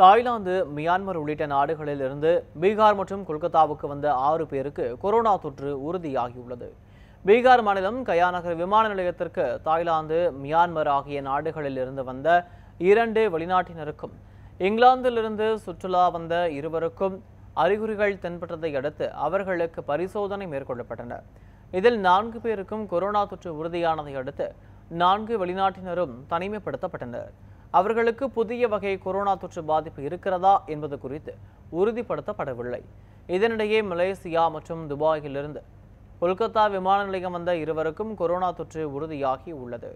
Thailand Myanmar உள்ளிட்ட நாடுகளில் இருந்து பீகார் மற்றும் கொல்கத்தாவுக்கு வந்த ஆறு பேருக்கு கொரோனா தொற்று உறுதியாகியுள்ளது பீகார் மாநிலம் கயா நகர் விமான நிலையத்திற்கு தாய்லாந்து மியான்மர் ஆகிய நாடுகளில் இருந்து வந்த இரண்டு வெளிநாட்டினருக்கும் இங்கிலாந்திலிருந்து சுற்றுலா வந்த இருவருக்கும் அறிகுறிகள் தென்பட்டதை அடுத்து அவர்களுக்கு பரிசோதனை மேற்கொள்ளப்பட்டன இதில் நான்கு பேருக்கும் கொரோனா தொற்று உறுதியானதை அடுத்து நான்கு வெளிநாட்டினரும் தனிமைப்படுத்தப்பட்டனர் அவர்களுக்கு புதிய வகை கொரோனா தொற்று பாதிப்பு இருக்கிறதா என்பது குறித்து உறுதிப்படுத்தப்படவில்லை இதனிடையே மலேசியா மற்றும் துபாயிலிருந்து கொல்கத்தா விமான நிலையம் வந்த இருவருக்கும் கொரோனா தொற்று உறுதியாகி உள்ளது